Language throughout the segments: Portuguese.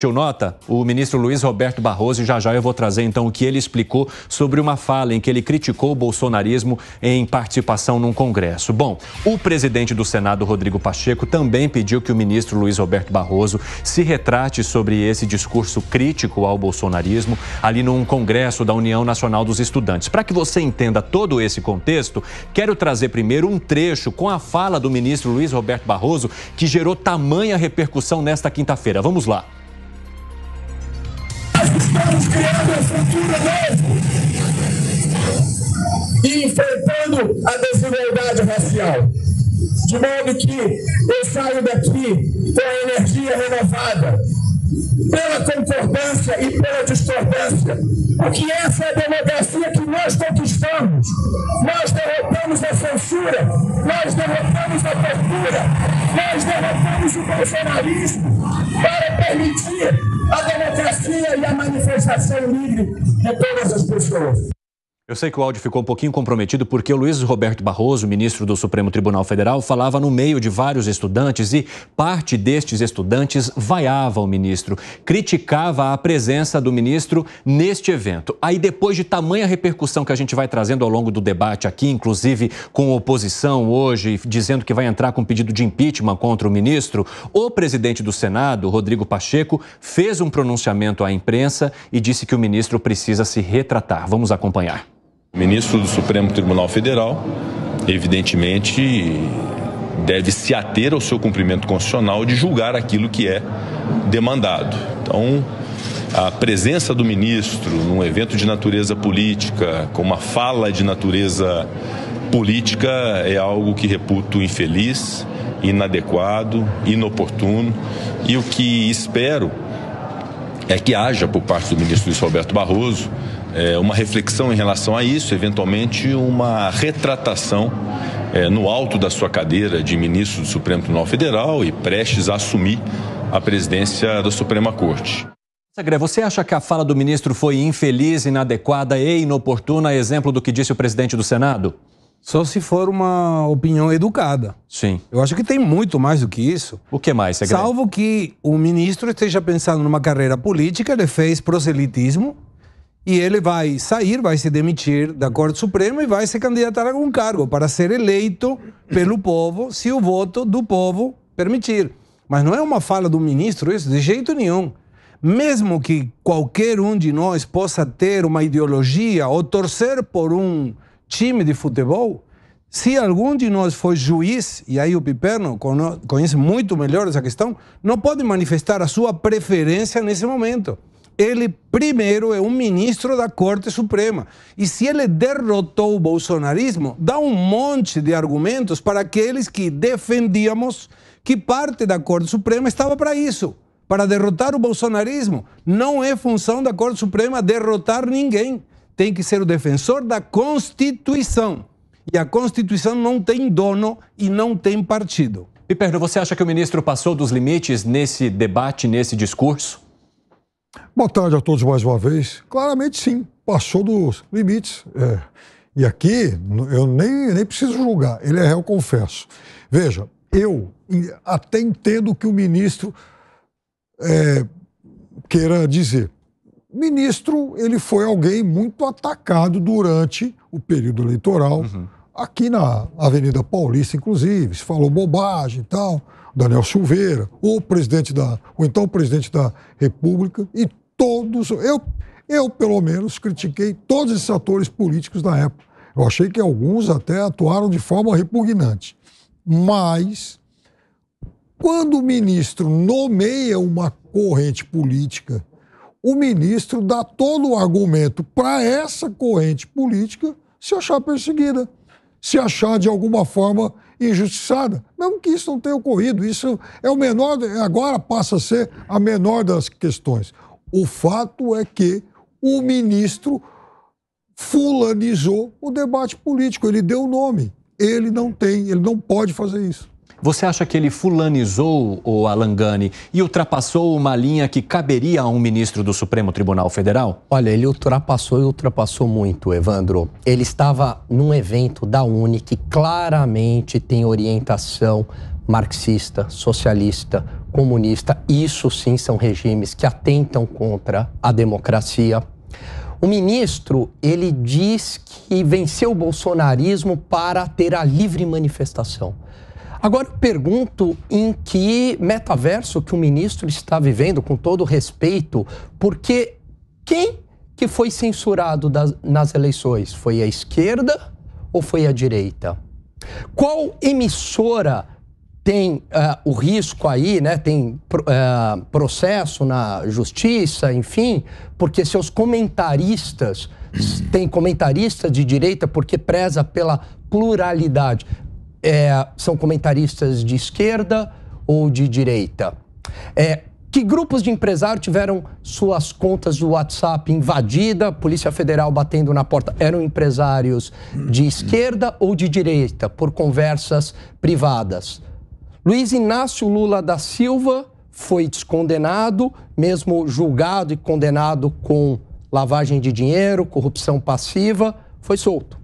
Tio Nota, o ministro Luiz Roberto Barroso, e já já eu vou trazer então o que ele explicou sobre uma fala em que ele criticou o bolsonarismo em participação num congresso. Bom, o presidente do Senado, Rodrigo Pacheco, também pediu que o ministro Luiz Roberto Barroso se retrate sobre esse discurso crítico ao bolsonarismo ali num congresso da União Nacional dos Estudantes. Para que você entenda todo esse contexto, quero trazer primeiro um trecho com a fala do ministro Luiz Roberto Barroso que gerou tamanha repercussão nesta quinta-feira. Vamos lá estamos criando um futuro novo e enfrentando a desigualdade racial. De modo que eu saio daqui com a energia renovada, pela concordância e pela discordância, porque essa é a democracia que nós conquistamos. Nós derrotamos a censura, nós derrotamos a tortura, nós derrotamos o bolsonarismo para permitir a democracia acesso livre de todas as pessoas. Eu sei que o áudio ficou um pouquinho comprometido porque o Luiz Roberto Barroso, ministro do Supremo Tribunal Federal, falava no meio de vários estudantes e parte destes estudantes vaiava o ministro, criticava a presença do ministro neste evento. Aí, depois de tamanha repercussão que a gente vai trazendo ao longo do debate aqui, inclusive com oposição hoje, dizendo que vai entrar com pedido de impeachment contra o ministro, o presidente do Senado, Rodrigo Pacheco, fez um pronunciamento à imprensa e disse que o ministro precisa se retratar. Vamos acompanhar. Ministro do Supremo Tribunal Federal, evidentemente, deve se ater ao seu cumprimento constitucional de julgar aquilo que é demandado. Então, a presença do ministro num evento de natureza política, com uma fala de natureza política, é algo que reputo infeliz, inadequado, inoportuno. E o que espero é que haja por parte do ministro Luiz Roberto Barroso é, uma reflexão em relação a isso, eventualmente uma retratação é, no alto da sua cadeira de ministro do Supremo Tribunal Federal e prestes a assumir a presidência da Suprema Corte. Sagré, você acha que a fala do ministro foi infeliz, inadequada e inoportuna, exemplo do que disse o presidente do Senado? Só se for uma opinião educada. Sim. Eu acho que tem muito mais do que isso. O que mais, Segredo? Salvo que o ministro esteja pensando numa carreira política, ele fez proselitismo e ele vai sair, vai se demitir da Corte Suprema e vai se candidatar a algum cargo para ser eleito pelo povo, se o voto do povo permitir. Mas não é uma fala do ministro isso, de jeito nenhum. Mesmo que qualquer um de nós possa ter uma ideologia ou torcer por um time de futebol, se algum de nós for juiz, e aí o Piperno conhece muito melhor essa questão, não pode manifestar a sua preferência nesse momento ele primeiro é um ministro da Corte Suprema. E se ele derrotou o bolsonarismo, dá um monte de argumentos para aqueles que defendíamos que parte da Corte Suprema estava para isso para derrotar o bolsonarismo. Não é função da Corte Suprema derrotar ninguém. Tem que ser o defensor da Constituição. E a Constituição não tem dono e não tem partido. Piperno, você acha que o ministro passou dos limites nesse debate, nesse discurso? Boa tarde a todos mais uma vez. Claramente sim, passou dos limites. É. E aqui eu nem, nem preciso julgar, ele é réu, confesso. Veja, eu até entendo que o ministro é, queira dizer. Ministro, ele foi alguém muito atacado durante o período eleitoral. Uhum aqui na Avenida Paulista, inclusive, se falou bobagem e tal. Daniel Silveira, o presidente da, o então presidente da República e todos, eu, eu pelo menos critiquei todos esses atores políticos da época. Eu achei que alguns até atuaram de forma repugnante. Mas quando o ministro nomeia uma corrente política, o ministro dá todo o argumento para essa corrente política se achar perseguida se achar de alguma forma injustiçada. Mesmo que isso não tenha ocorrido, isso é o menor, agora passa a ser a menor das questões. O fato é que o ministro fulanizou o debate político, ele deu o nome. Ele não tem, ele não pode fazer isso. Você acha que ele fulanizou o Alangani e ultrapassou uma linha que caberia a um ministro do Supremo Tribunal Federal? Olha, ele ultrapassou e ultrapassou muito, Evandro. Ele estava num evento da Uni que claramente tem orientação marxista, socialista, comunista. Isso sim são regimes que atentam contra a democracia. O ministro, ele diz que venceu o bolsonarismo para ter a livre manifestação. Agora eu pergunto em que metaverso que o ministro está vivendo, com todo respeito, porque quem que foi censurado das, nas eleições? Foi a esquerda ou foi a direita? Qual emissora tem uh, o risco aí, né? Tem uh, processo na justiça, enfim, porque seus comentaristas tem comentarista de direita porque preza pela pluralidade é, são comentaristas de esquerda ou de direita? É, que grupos de empresários tiveram suas contas do WhatsApp invadidas? Polícia Federal batendo na porta? Eram empresários de esquerda ou de direita por conversas privadas? Luiz Inácio Lula da Silva foi descondenado, mesmo julgado e condenado com lavagem de dinheiro, corrupção passiva, foi solto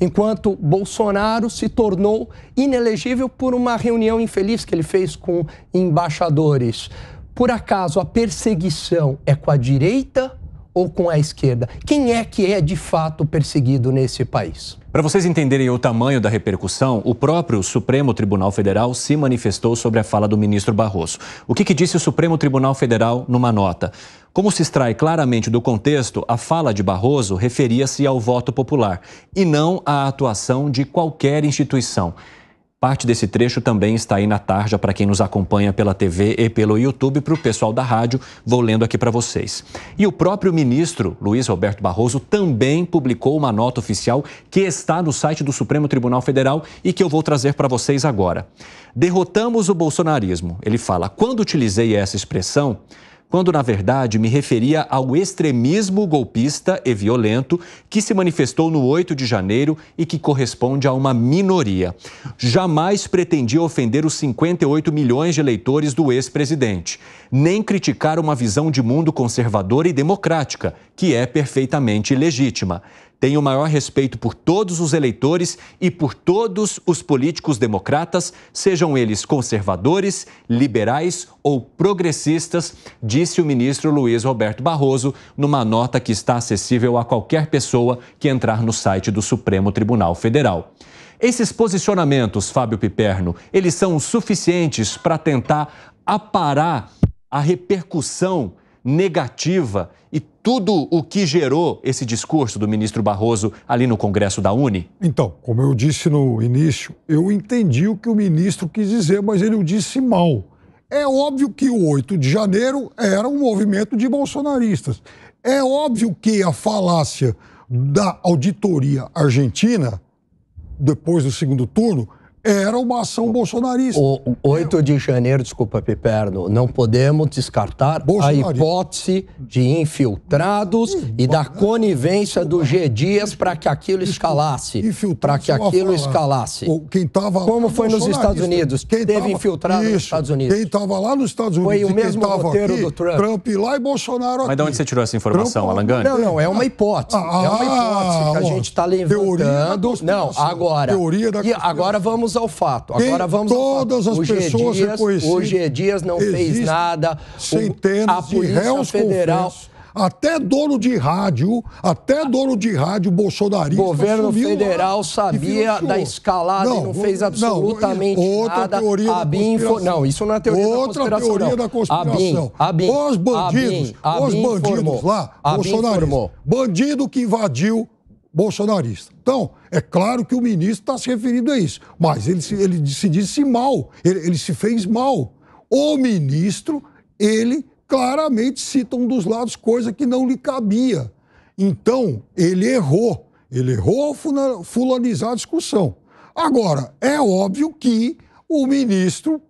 enquanto Bolsonaro se tornou inelegível por uma reunião infeliz que ele fez com embaixadores. Por acaso a perseguição é com a direita ou com a esquerda? Quem é que é de fato perseguido nesse país? Para vocês entenderem o tamanho da repercussão, o próprio Supremo Tribunal Federal se manifestou sobre a fala do ministro Barroso. O que, que disse o Supremo Tribunal Federal numa nota? Como se extrai claramente do contexto, a fala de Barroso referia-se ao voto popular e não à atuação de qualquer instituição. Parte desse trecho também está aí na tarja para quem nos acompanha pela TV e pelo YouTube. Para o pessoal da rádio, vou lendo aqui para vocês. E o próprio ministro Luiz Roberto Barroso também publicou uma nota oficial que está no site do Supremo Tribunal Federal e que eu vou trazer para vocês agora. Derrotamos o bolsonarismo. Ele fala: quando utilizei essa expressão quando na verdade me referia ao extremismo golpista e violento que se manifestou no 8 de janeiro e que corresponde a uma minoria. Jamais pretendia ofender os 58 milhões de eleitores do ex-presidente, nem criticar uma visão de mundo conservadora e democrática, que é perfeitamente legítima. Tenho o maior respeito por todos os eleitores e por todos os políticos democratas, sejam eles conservadores, liberais ou progressistas, disse o ministro Luiz Roberto Barroso numa nota que está acessível a qualquer pessoa que entrar no site do Supremo Tribunal Federal. Esses posicionamentos, Fábio Piperno, eles são suficientes para tentar aparar a repercussão negativa e tudo o que gerou esse discurso do ministro Barroso ali no Congresso da Uni? Então, como eu disse no início, eu entendi o que o ministro quis dizer, mas ele o disse mal. É óbvio que o 8 de janeiro era um movimento de bolsonaristas. É óbvio que a falácia da auditoria argentina, depois do segundo turno, era uma ação bolsonarista. O 8 de janeiro, desculpa, Piperno, não podemos descartar a hipótese de infiltrados e da conivência do G. Dias para que aquilo escalasse. Para que aquilo escalasse. Quem tava Como foi nos Estados Unidos? Quem teve tava, infiltrado isso, nos Estados Unidos. Quem estava lá nos Estados Unidos. Foi o mesmo roteiro aqui, do Trump. Trump lá e Bolsonaro aqui. Mas de onde você tirou essa informação, Alangani? Não, não, é uma hipótese. Ah, é uma ah, hipótese que a ah, gente está ah, levantando. Não, agora. Teoria da e agora vamos ao fato. Agora vamos todas ao fato. as pessoas Dias, reconhecidas. Hoje Dias não fez nada. Centenas o, a Polícia de réus Federal. Confesso até dono de rádio, até dono de rádio bolsonarista. O governo federal lá, sabia da escalada não, e não fez absolutamente não, outra nada. Teoria a foi, Não, isso não é teoria outra da conspiração. Teoria não. da conspiração. A BIM, os bandidos, a BIM, a BIM os bandidos informou. lá, Bolsonaro, bandido que invadiu bolsonarista. Então, é claro que o ministro está se referindo a isso, mas ele se, ele se disse mal, ele, ele se fez mal. O ministro, ele claramente cita um dos lados coisa que não lhe cabia. Então, ele errou. Ele errou fulanizar a discussão. Agora, é óbvio que o ministro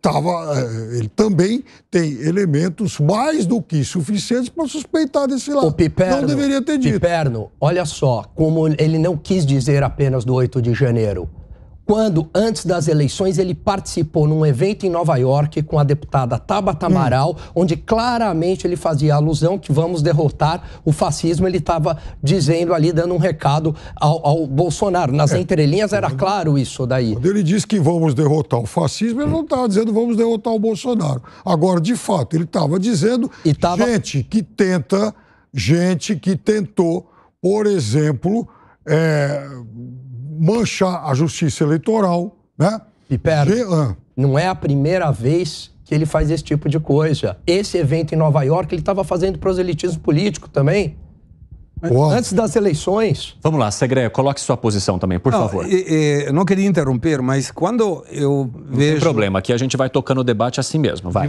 tava, é, ele também tem elementos mais do que suficientes para suspeitar desse lado. O Piperno, não deveria ter dito. Piperno, olha só, como ele não quis dizer apenas do 8 de janeiro quando, antes das eleições, ele participou num evento em Nova York com a deputada Tabata hum. Amaral, hum. onde claramente ele fazia alusão que vamos derrotar o fascismo. Ele estava dizendo ali, dando um recado ao, ao Bolsonaro. Nas é. entrelinhas era claro isso daí. Quando ele disse que vamos derrotar o fascismo, ele não estava dizendo vamos derrotar o Bolsonaro. Agora, de fato, ele estava dizendo e tava... gente que tenta, gente que tentou, por exemplo, é, manchar a justiça eleitoral, né? E pera, ah. não é a primeira vez que ele faz esse tipo de coisa. Esse evento em Nova York, ele estava fazendo proselitismo político também. Uau. Antes das eleições. Vamos lá, Segre, coloque sua posição também, por não, favor. E, e, não queria interromper, mas quando eu vejo. Não tem problema, aqui a gente vai tocando o debate assim mesmo, vai.